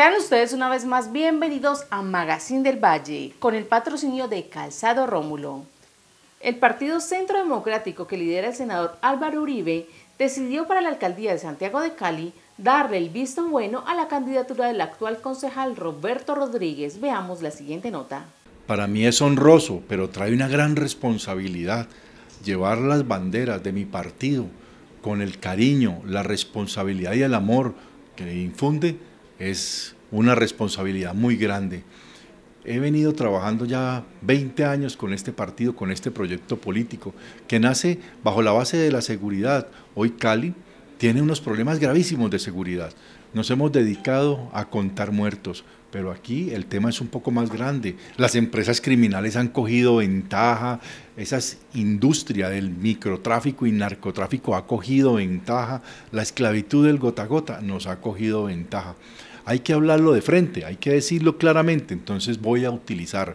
Sean ustedes una vez más bienvenidos a Magazine del Valle con el patrocinio de Calzado Rómulo. El Partido Centro Democrático que lidera el senador Álvaro Uribe decidió para la alcaldía de Santiago de Cali darle el visto bueno a la candidatura del actual concejal Roberto Rodríguez. Veamos la siguiente nota. Para mí es honroso, pero trae una gran responsabilidad llevar las banderas de mi partido con el cariño, la responsabilidad y el amor que infunde es una responsabilidad muy grande. He venido trabajando ya 20 años con este partido, con este proyecto político, que nace bajo la base de la seguridad. Hoy Cali tiene unos problemas gravísimos de seguridad. Nos hemos dedicado a contar muertos, pero aquí el tema es un poco más grande. Las empresas criminales han cogido ventaja, esa industria del microtráfico y narcotráfico ha cogido ventaja, la esclavitud del gota a gota nos ha cogido ventaja hay que hablarlo de frente, hay que decirlo claramente. Entonces voy a utilizar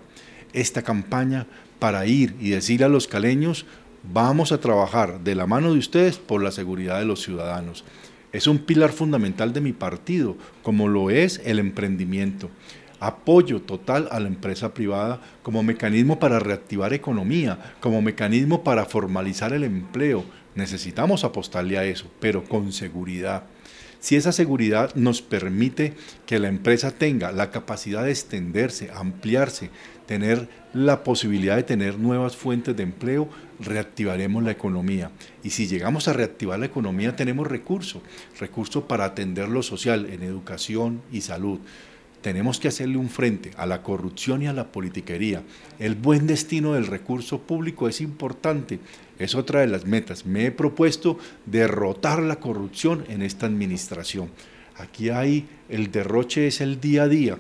esta campaña para ir y decir a los caleños, vamos a trabajar de la mano de ustedes por la seguridad de los ciudadanos. Es un pilar fundamental de mi partido, como lo es el emprendimiento. Apoyo total a la empresa privada como mecanismo para reactivar economía, como mecanismo para formalizar el empleo. Necesitamos apostarle a eso, pero con seguridad. Si esa seguridad nos permite que la empresa tenga la capacidad de extenderse, ampliarse, tener la posibilidad de tener nuevas fuentes de empleo, reactivaremos la economía. Y si llegamos a reactivar la economía, tenemos recursos, recursos para atender lo social en educación y salud. Tenemos que hacerle un frente a la corrupción y a la politiquería. El buen destino del recurso público es importante. Es otra de las metas. Me he propuesto derrotar la corrupción en esta administración. Aquí hay el derroche, es el día a día.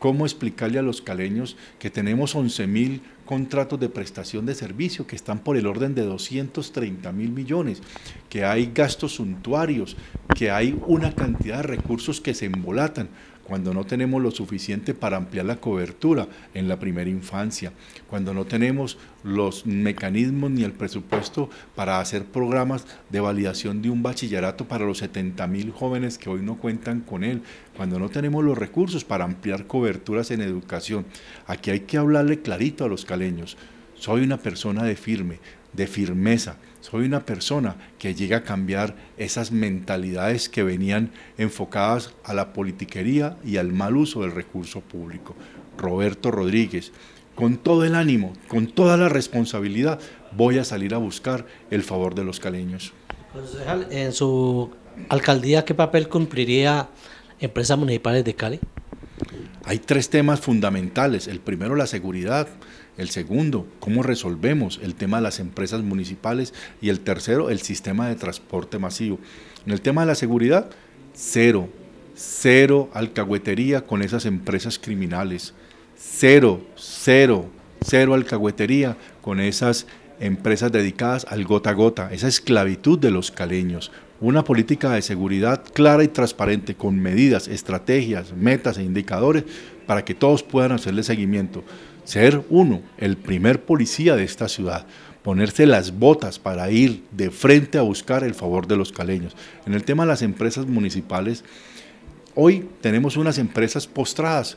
¿Cómo explicarle a los caleños que tenemos 11 mil contratos de prestación de servicio que están por el orden de 230 mil millones, que hay gastos suntuarios, que hay una cantidad de recursos que se embolatan? cuando no tenemos lo suficiente para ampliar la cobertura en la primera infancia, cuando no tenemos los mecanismos ni el presupuesto para hacer programas de validación de un bachillerato para los 70 mil jóvenes que hoy no cuentan con él, cuando no tenemos los recursos para ampliar coberturas en educación. Aquí hay que hablarle clarito a los caleños. Soy una persona de firme, de firmeza. Soy una persona que llega a cambiar esas mentalidades que venían enfocadas a la politiquería y al mal uso del recurso público. Roberto Rodríguez, con todo el ánimo, con toda la responsabilidad, voy a salir a buscar el favor de los caleños. en su alcaldía, ¿qué papel cumpliría empresas municipales de Cali? Hay tres temas fundamentales. El primero, la seguridad. El segundo, cómo resolvemos el tema de las empresas municipales. Y el tercero, el sistema de transporte masivo. En el tema de la seguridad, cero. Cero alcahuetería con esas empresas criminales. Cero, cero, cero alcahuetería con esas empresas dedicadas al gota a gota, esa esclavitud de los caleños. Una política de seguridad clara y transparente, con medidas, estrategias, metas e indicadores para que todos puedan hacerle seguimiento ser uno, el primer policía de esta ciudad, ponerse las botas para ir de frente a buscar el favor de los caleños. En el tema de las empresas municipales, hoy tenemos unas empresas postradas.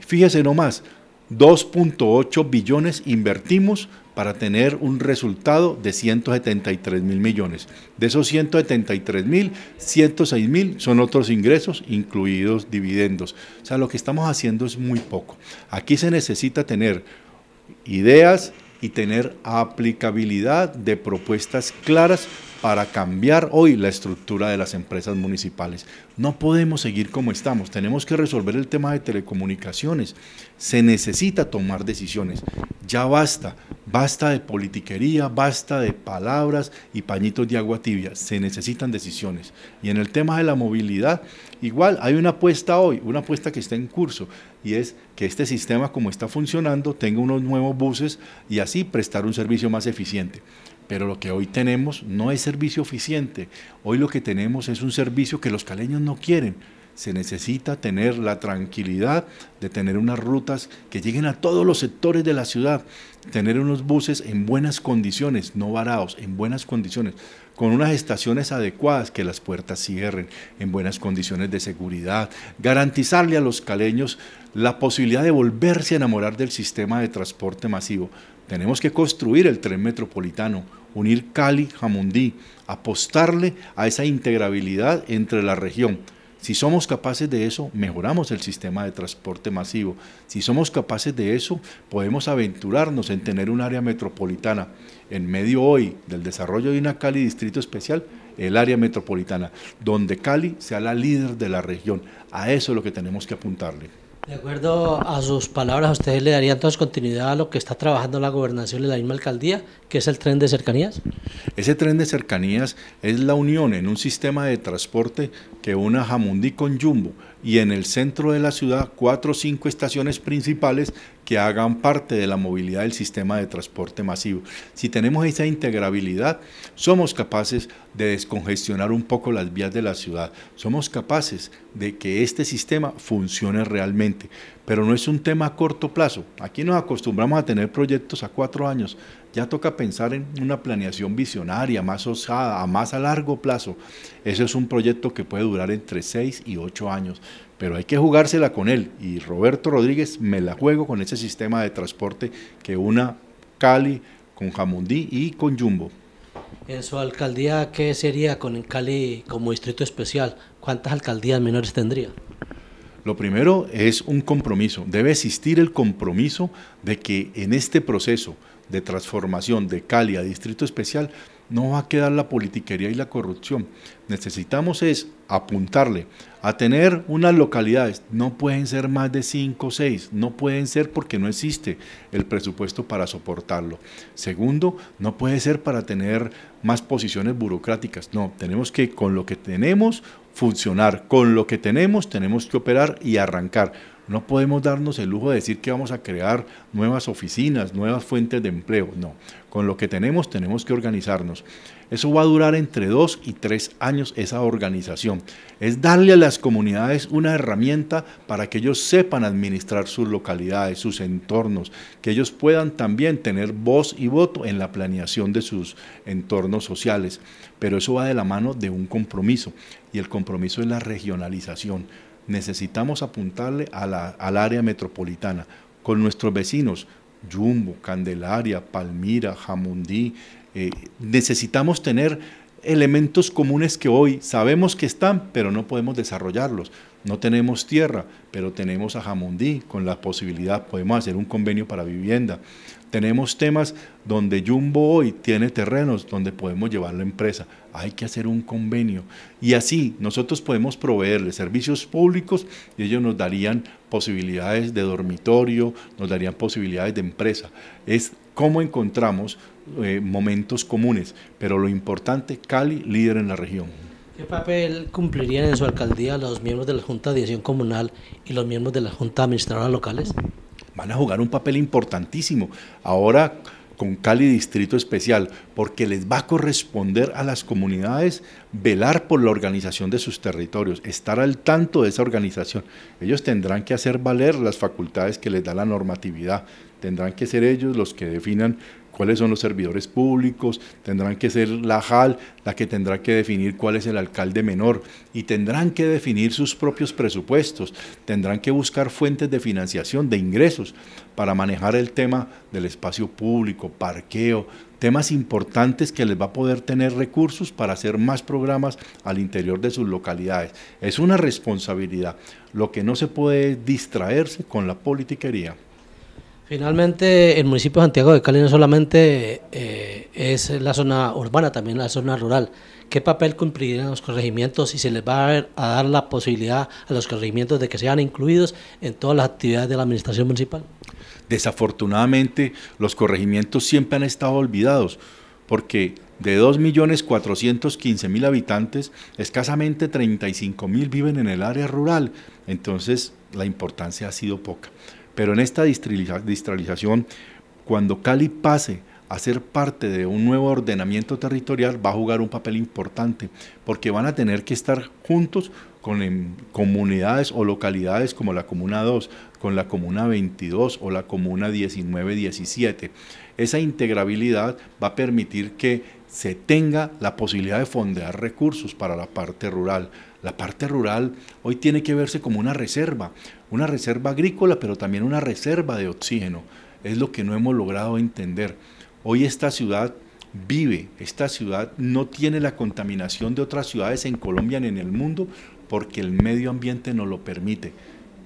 Fíjese nomás, 2.8 billones invertimos para tener un resultado de 173 mil millones. De esos 173 mil, 106 mil son otros ingresos, incluidos dividendos. O sea, lo que estamos haciendo es muy poco. Aquí se necesita tener ideas y tener aplicabilidad de propuestas claras para cambiar hoy la estructura de las empresas municipales. No podemos seguir como estamos, tenemos que resolver el tema de telecomunicaciones. Se necesita tomar decisiones. Ya basta, basta de politiquería, basta de palabras y pañitos de agua tibia. Se necesitan decisiones. Y en el tema de la movilidad, igual hay una apuesta hoy, una apuesta que está en curso y es que este sistema como está funcionando tenga unos nuevos buses y así prestar un servicio más eficiente. Pero lo que hoy tenemos no es servicio eficiente. Hoy lo que tenemos es un servicio que los caleños no quieren se necesita tener la tranquilidad de tener unas rutas que lleguen a todos los sectores de la ciudad, tener unos buses en buenas condiciones, no varados, en buenas condiciones, con unas estaciones adecuadas, que las puertas cierren, en buenas condiciones de seguridad, garantizarle a los caleños la posibilidad de volverse a enamorar del sistema de transporte masivo. Tenemos que construir el tren metropolitano, unir Cali, Jamundí, apostarle a esa integrabilidad entre la región. Si somos capaces de eso, mejoramos el sistema de transporte masivo. Si somos capaces de eso, podemos aventurarnos en tener un área metropolitana. En medio hoy del desarrollo de una Cali Distrito Especial, el área metropolitana, donde Cali sea la líder de la región. A eso es lo que tenemos que apuntarle. De acuerdo a sus palabras, ustedes le darían toda continuidad a lo que está trabajando la gobernación y la misma alcaldía, que es el tren de cercanías? Ese tren de cercanías es la unión en un sistema de transporte que una Jamundí con Jumbo y en el centro de la ciudad cuatro o cinco estaciones principales que hagan parte de la movilidad del sistema de transporte masivo. Si tenemos esa integrabilidad, somos capaces de descongestionar un poco las vías de la ciudad, somos capaces de que este sistema funcione realmente, pero no es un tema a corto plazo. Aquí nos acostumbramos a tener proyectos a cuatro años, ya toca pensar en una planeación visionaria, más osada, a más a largo plazo. Ese es un proyecto que puede durar entre 6 y 8 años, pero hay que jugársela con él. Y Roberto Rodríguez me la juego con ese sistema de transporte que una Cali con Jamundí y con Yumbo. En su alcaldía, ¿qué sería con Cali como distrito especial? ¿Cuántas alcaldías menores tendría? Lo primero es un compromiso. Debe existir el compromiso de que en este proceso de transformación de Cali a Distrito Especial, no va a quedar la politiquería y la corrupción. Necesitamos es apuntarle a tener unas localidades. No pueden ser más de 5 o 6, no pueden ser porque no existe el presupuesto para soportarlo. Segundo, no puede ser para tener más posiciones burocráticas. No, tenemos que con lo que tenemos funcionar, con lo que tenemos tenemos que operar y arrancar no podemos darnos el lujo de decir que vamos a crear nuevas oficinas, nuevas fuentes de empleo. No, con lo que tenemos tenemos que organizarnos. Eso va a durar entre dos y tres años esa organización. Es darle a las comunidades una herramienta para que ellos sepan administrar sus localidades, sus entornos, que ellos puedan también tener voz y voto en la planeación de sus entornos sociales. Pero eso va de la mano de un compromiso y el compromiso es la regionalización necesitamos apuntarle a la, al área metropolitana, con nuestros vecinos, Jumbo, Candelaria, Palmira, Jamundí. Eh, necesitamos tener elementos comunes que hoy sabemos que están, pero no podemos desarrollarlos. No tenemos tierra, pero tenemos a Jamundí con la posibilidad, podemos hacer un convenio para vivienda. Tenemos temas donde Jumbo hoy tiene terrenos donde podemos llevar la empresa. Hay que hacer un convenio. Y así nosotros podemos proveerle servicios públicos y ellos nos darían posibilidades de dormitorio, nos darían posibilidades de empresa. Es cómo encontramos eh, momentos comunes, pero lo importante, Cali, líder en la región. ¿Qué papel cumplirían en su alcaldía los miembros de la Junta de Acción Comunal y los miembros de la Junta Administradora Locales? Van a jugar un papel importantísimo. Ahora con Cali Distrito Especial, porque les va a corresponder a las comunidades velar por la organización de sus territorios, estar al tanto de esa organización. Ellos tendrán que hacer valer las facultades que les da la normatividad, tendrán que ser ellos los que definan cuáles son los servidores públicos, tendrán que ser la JAL la que tendrá que definir cuál es el alcalde menor y tendrán que definir sus propios presupuestos, tendrán que buscar fuentes de financiación, de ingresos para manejar el tema del espacio público, parqueo, temas importantes que les va a poder tener recursos para hacer más programas al interior de sus localidades. Es una responsabilidad. Lo que no se puede distraerse con la politiquería. Finalmente, el municipio de Santiago de Cali no solamente eh, es la zona urbana, también la zona rural. ¿Qué papel cumplirán los corregimientos y se les va a dar la posibilidad a los corregimientos de que sean incluidos en todas las actividades de la administración municipal? Desafortunadamente, los corregimientos siempre han estado olvidados porque de 2.415.000 habitantes, escasamente 35.000 viven en el área rural, entonces la importancia ha sido poca. Pero en esta distralización, cuando Cali pase a ser parte de un nuevo ordenamiento territorial, va a jugar un papel importante, porque van a tener que estar juntos con em, comunidades o localidades como la Comuna 2, con la Comuna 22 o la Comuna 19-17. Esa integrabilidad va a permitir que se tenga la posibilidad de fondear recursos para la parte rural. La parte rural hoy tiene que verse como una reserva, una reserva agrícola, pero también una reserva de oxígeno. Es lo que no hemos logrado entender. Hoy esta ciudad vive, esta ciudad no tiene la contaminación de otras ciudades en Colombia ni en el mundo porque el medio ambiente no lo permite.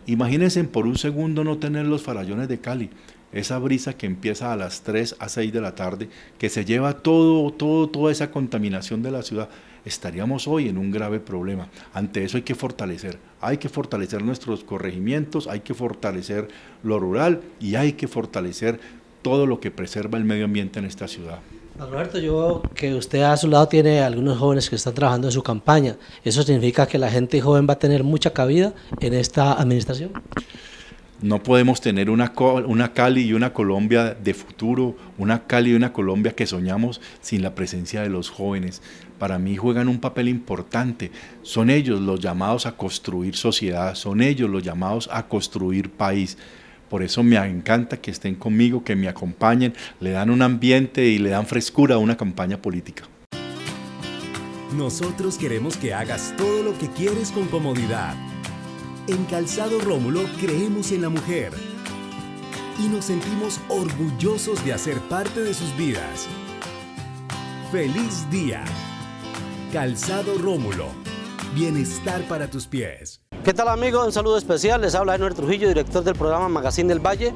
Imagínense por un segundo no tener los farallones de Cali, esa brisa que empieza a las 3 a 6 de la tarde, que se lleva todo, todo, toda esa contaminación de la ciudad, estaríamos hoy en un grave problema. Ante eso hay que fortalecer, hay que fortalecer nuestros corregimientos, hay que fortalecer lo rural y hay que fortalecer todo lo que preserva el medio ambiente en esta ciudad. Alberto, Roberto, yo que usted a su lado tiene algunos jóvenes que están trabajando en su campaña. ¿Eso significa que la gente joven va a tener mucha cabida en esta administración? No podemos tener una, una Cali y una Colombia de futuro, una Cali y una Colombia que soñamos sin la presencia de los jóvenes. Para mí juegan un papel importante. Son ellos los llamados a construir sociedad, son ellos los llamados a construir país. Por eso me encanta que estén conmigo, que me acompañen, le dan un ambiente y le dan frescura a una campaña política. Nosotros queremos que hagas todo lo que quieres con comodidad. En Calzado Rómulo creemos en la mujer y nos sentimos orgullosos de hacer parte de sus vidas. ¡Feliz día! Calzado Rómulo. Bienestar para tus pies. ¿Qué tal amigos? Un saludo especial, les habla Enoel Trujillo, director del programa Magazine del Valle.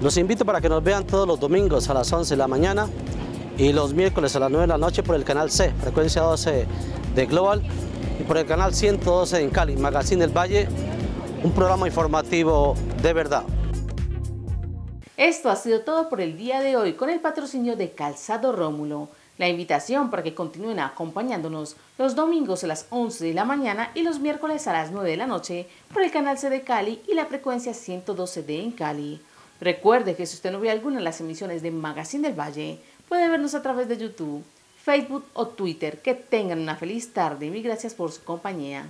Los invito para que nos vean todos los domingos a las 11 de la mañana y los miércoles a las 9 de la noche por el canal C, frecuencia 12 de Global, y por el canal 112 en Cali, Magazine del Valle, un programa informativo de verdad. Esto ha sido todo por el día de hoy con el patrocinio de Calzado Rómulo la invitación para que continúen acompañándonos los domingos a las 11 de la mañana y los miércoles a las 9 de la noche por el canal C de Cali y la frecuencia 112D en Cali. Recuerde que si usted no ve alguna de las emisiones de Magazine del Valle, puede vernos a través de YouTube, Facebook o Twitter. Que tengan una feliz tarde y gracias por su compañía.